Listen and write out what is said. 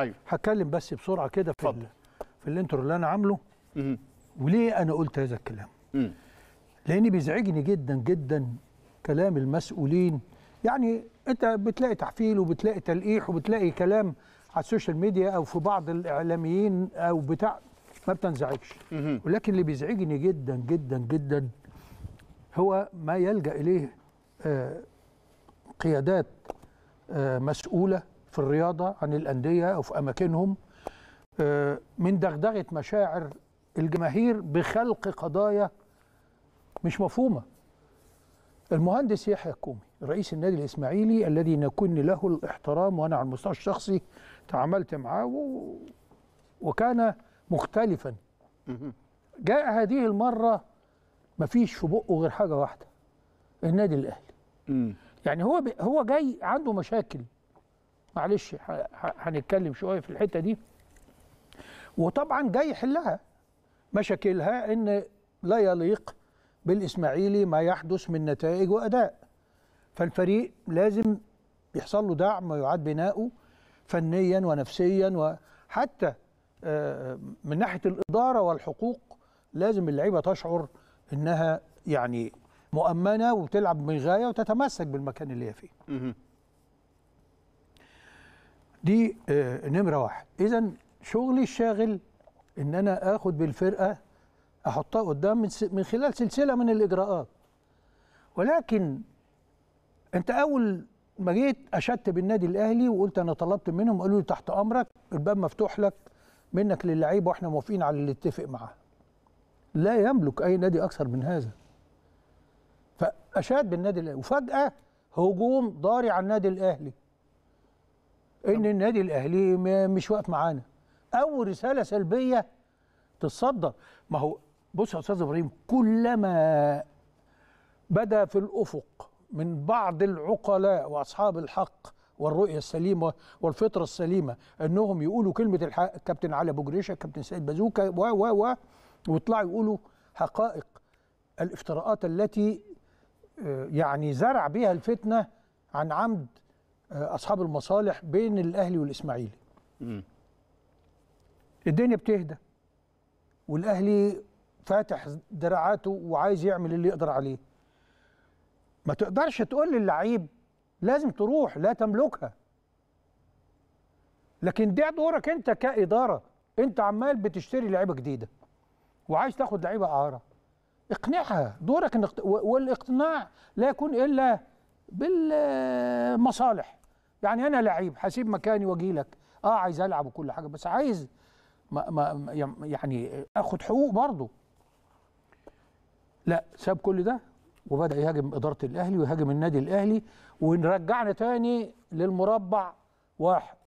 ايوه هتكلم بس بسرعه كده في ال... في الانترو اللي انا عامله وليه انا قلت هذا الكلام مم. لان بيزعجني جدا جدا كلام المسؤولين يعني انت بتلاقي تحفيل وبتلاقي تلقيح وبتلاقي كلام على السوشيال ميديا او في بعض الاعلاميين او بتاع ما بتنزعجش ولكن اللي بيزعجني جدا جدا جدا هو ما يلجا اليه آه، قيادات آه، مسؤوله في الرياضة عن الأندية أو في أماكنهم آه، من دغدغة مشاعر الجماهير بخلق قضايا مش مفهومة المهندس يحيى الكومي رئيس النادي الإسماعيلي الذي نكن له الاحترام وأنا على المستوى الشخصي تعاملت معه و... وكان مختلفا جاء هذه المرة مفيش في بقه غير حاجة واحدة النادي الأهلي يعني هو ب... هو جاي عنده مشاكل معلش هنتكلم شويه في الحته دي وطبعا جاي يحلها مشاكلها ان لا يليق بالاسماعيلي ما يحدث من نتائج واداء فالفريق لازم يحصل له دعم ويعاد بناؤه فنيا ونفسيا وحتى آه، من ناحيه الاداره والحقوق لازم اللعيبه تشعر انها يعني مؤمنه وبتلعب بغايه وتتمسك بالمكان اللي هي فيه دي آه، نمرة واحد إذا شغلي الشاغل إن أنا آخد بالفرقة أحطها قدام من خلال سلسلة من الإجراءات ولكن أنت أول ما جيت أشدت بالنادي الأهلي وقلت أنا طلبت منهم قالوا لي تحت أمرك الباب مفتوح لك منك للعيبة وإحنا موافقين على اللي اتفق معاه لا يملك أي نادي أكثر من هذا فأشاد بالنادي الأهلي وفجأة هجوم ضاري على النادي الأهلي ان النادي الاهلي مش واقف معانا او رساله سلبيه تتصدر ما هو بص يا استاذ ابراهيم كلما بدا في الافق من بعض العقلاء واصحاب الحق والرؤيه السليمه والفطره السليمه انهم يقولوا كلمه الحق كابتن علي ابو جريشه كابتن سيد بازوكا و و و ويطلعوا يقولوا حقائق الافتراءات التي آه، يعني زرع بها الفتنه عن عمد آه، اصحاب المصالح بين الاهلي والاسماعيلي الدنيا بتهدى والاهلي فاتح دراعاته وعايز يعمل اللي يقدر عليه ما تقدرش تقول للعيب لازم تروح لا تملكها لكن ده دورك انت كاداره انت عمال بتشتري لعيبه جديده وعايز تاخد لعيبه اعاره اقنعها دورك انك والاقتناع لا يكون الا بالمصالح يعني انا لعيب هسيب مكاني واجي لك اه عايز العب وكل حاجه بس عايز ما ما يعني اخد حقوق برضه لا ساب كل ده وبدا يهاجم اداره الاهلي ويهاجم النادي الاهلي ورجعنا تاني للمربع واحد